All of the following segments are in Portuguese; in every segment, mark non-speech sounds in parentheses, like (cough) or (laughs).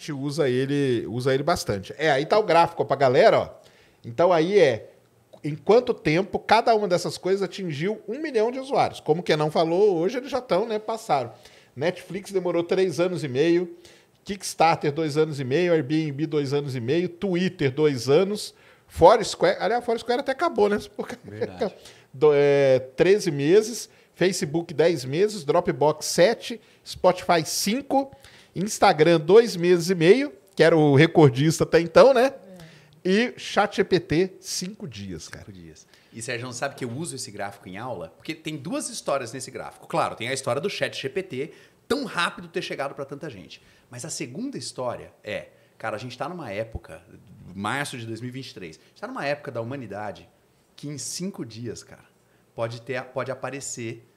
gente usa ele, usa ele bastante. É, aí tá o gráfico para galera, ó. Então aí é em quanto tempo cada uma dessas coisas atingiu um milhão de usuários. Como que não falou, hoje eles já estão, né? Passaram. Netflix demorou três anos e meio, Kickstarter dois anos e meio, Airbnb dois anos e meio, Twitter dois anos, Foursquare, aliás, Foursquare até acabou, né? (laughs) Porque, do, é, 13 meses, Facebook 10 meses, Dropbox 7, Spotify 5, Instagram, dois meses e meio, que era o recordista até então, né? É. E ChatGPT, cinco dias, cara. Cinco dias. E Sérgio não sabe que eu uso esse gráfico em aula, porque tem duas histórias nesse gráfico. Claro, tem a história do ChatGPT, tão rápido ter chegado para tanta gente. Mas a segunda história é, cara, a gente está numa época, março de 2023, está numa época da humanidade que em cinco dias, cara, pode ter, pode aparecer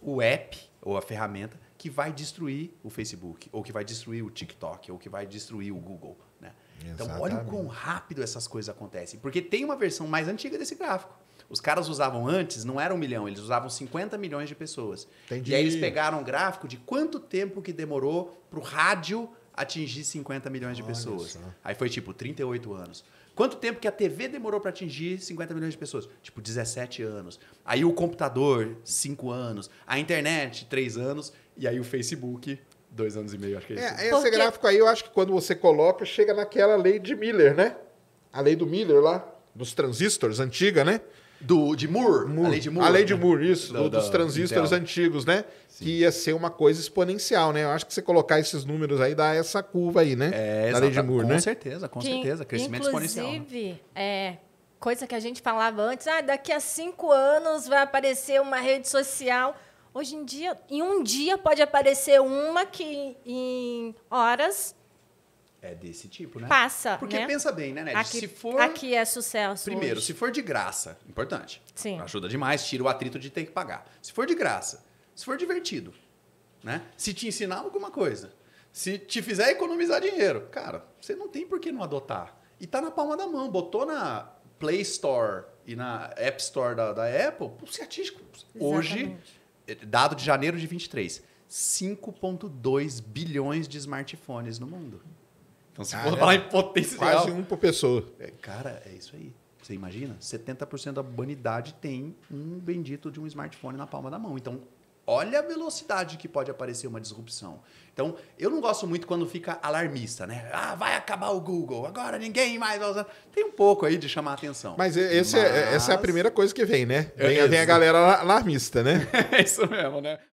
o app ou a ferramenta que vai destruir o Facebook, ou que vai destruir o TikTok, ou que vai destruir o Google. Né? Então, olha o quão rápido essas coisas acontecem. Porque tem uma versão mais antiga desse gráfico. Os caras usavam antes, não era um milhão, eles usavam 50 milhões de pessoas. Entendi. E aí eles pegaram um gráfico de quanto tempo que demorou para o rádio atingir 50 milhões de Olha pessoas. Só. Aí foi tipo 38 anos. Quanto tempo que a TV demorou para atingir 50 milhões de pessoas? Tipo 17 anos. Aí o computador, 5 anos. A internet, 3 anos. E aí o Facebook, dois anos e meio, acho que é isso. É, esse Porque... gráfico aí, eu acho que quando você coloca, chega naquela lei de Miller, né? A lei do Miller lá, dos transistores, antiga, né? Do, de Moore, Moore, A lei de Moore. A lei de Moore, isso. Do, do, dos transistores antigos, né? Sim. Que ia ser uma coisa exponencial, né? Eu acho que você colocar esses números aí dá essa curva aí, né? É, Na lei de Moore, com né? Com certeza, com que, certeza. Crescimento inclusive, exponencial. Né? Inclusive, é, coisa que a gente falava antes, ah, daqui a cinco anos vai aparecer uma rede social. Hoje em dia, em um dia pode aparecer uma que em horas é desse tipo, né? Passa. Porque né? pensa bem, né, Ned? Aqui, se for. Aqui é sucesso. Primeiro, hoje. se for de graça, importante. Sim. Ajuda demais, tira o atrito de ter que pagar. Se for de graça, se for divertido, né? Se te ensinar alguma coisa, se te fizer economizar dinheiro, cara, você não tem por que não adotar. E tá na palma da mão, botou na Play Store e na App Store da, da Apple, O atinge. Hoje, eh, dado de janeiro de 23, 5,2 bilhões de smartphones no mundo. Então, se for falar em potencial. Quase um por pessoa. É, cara, é isso aí. Você imagina? 70% da humanidade tem um bendito de um smartphone na palma da mão. Então, olha a velocidade que pode aparecer uma disrupção. Então, eu não gosto muito quando fica alarmista, né? Ah, vai acabar o Google, agora ninguém mais vai usar. Tem um pouco aí de chamar a atenção. Mas, Mas... É, essa é a primeira coisa que vem, né? É vem, vem a galera alarmista, né? (laughs) é isso mesmo, né?